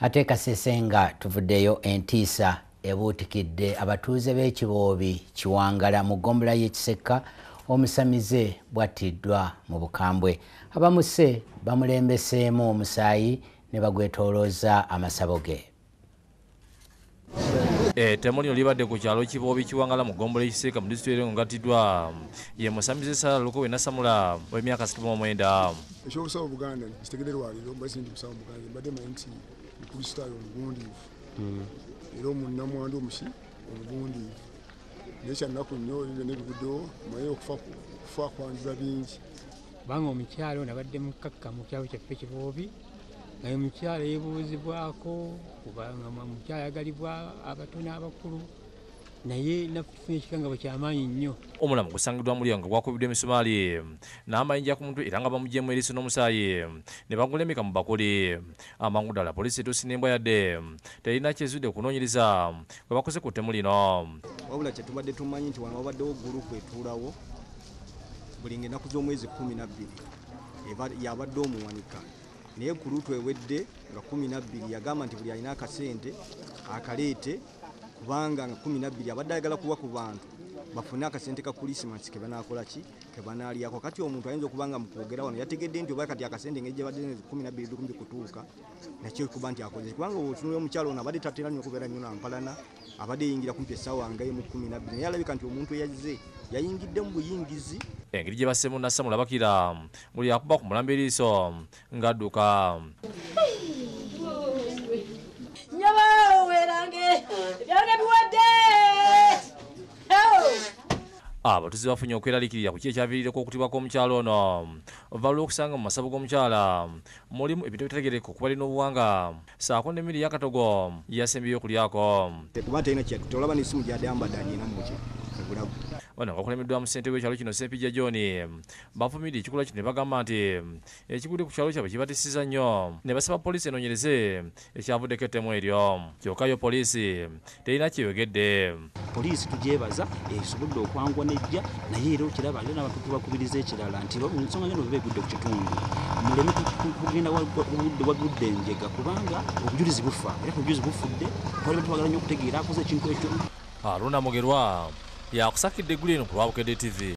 ate kasese nga tuvuddeyo entiisa ebuutikidde abatuuze b'ekiboobi kiwangala mu ggombola y'ekiseka omusamize bwattiddwa mu bukambwe abamuse bamulembeseemu omusaayi ne bagwetolooza amasabo ge ettemu eh, lino libadde ku kyalo kibobi kiwangala mu ggombolo ekisiika mu disitulikti erengongatiddwa ye musambiza esala lukuba enasamula w'emyaka 39 ekyobusawo buganda kitegererwaliro mbaise nti busawo buganda mbadde manye nti mukristaayo omugundiivu hmm. era omunnamwandi omusi omugundiivu naye kyanaku nnyo byona ebibuddewo manye okufa kwanjula bingi kubanga omukyalo nabadde mukakkamu kyalo kyaffe kibobi omukyala yebuuzibwako kubanga mukyala yagalibwa abato n'abakulu naye nafuna ekikanga bwe kyamaanyi nnyo omulamu gusangidwa mu lyonga gwakubiddwa emisumaali n'amayinja ku muntu era nga bamugyemu eriiso n'omusaayi ne bagula emika mu bakuli amangu ddala poliisi etuusi nembwa yadde terina kyezudde okunoonyereza bwe bakoze ku ttemu lino wabula kyetubadde tumanyi nti wano wabaddewo ggulu kwetuulawo buli ngaenaku z'omwezi kumi nabbiri yabadde omuwanika naye kuluutu ewedde nga 12 yagamba nti buli alina akasente akaleete kubanga nga 12 abadde ayagala kuwa ku bantu bafune akasente ka kulisimasi kebanakolaki kebanalyako kati omuntu ayinza okubanga mukwogera wano yategedde nti obakati akasente ngeri gyebadde kumi kutuuka nakyo kuba nti akoze kubanga otunula omukyala ono abadde tatera nnyo okubeera nnyo nampalana abadde yingira kumpi essaawa nga emu kumi nabbiri naye alabika nti omuntu eyazze yayingidde mu buyingizi engeri gye basemu nasamulabakira mm, muli akuba ku mulambo eriiso mm, ngadduka abatuzi bafunye okweraliikirira ku ki ekyaviirireko okutibwa kw'omukyalo ono oluva lwokusanga mu masabo g'omukyala mulimu ebintu ebitategereko kuba lina obuwanga saako nemiri yakatogo yasembeyo okulyako bano bakulembeddwamu ssente w'ekyalo kino sempija john bafumidde ekikula kino ne bagamba nti ekigudde ku kyalo kyabwe kibatisiza nnyo ne basaba poliisi enoonyereze ekyavuddeko ettemu eryo kyokkayo poliisi terina kyeyogedde poliisi tujebaza esobodde eh, okwangwa nejja naye era okiraba ale nabantu tubakubiriza ekirala nti ensonga yona oba egudde ku kitundu muleme kugenda obudde wagudde enjega kubanga obujulizi bufa era obujulizi bufudde twali batubagala nyo okutegeera akoze ekintu ekyo aluna ah, mugerwa yakusakidde eggulieno ku lwabukedde tv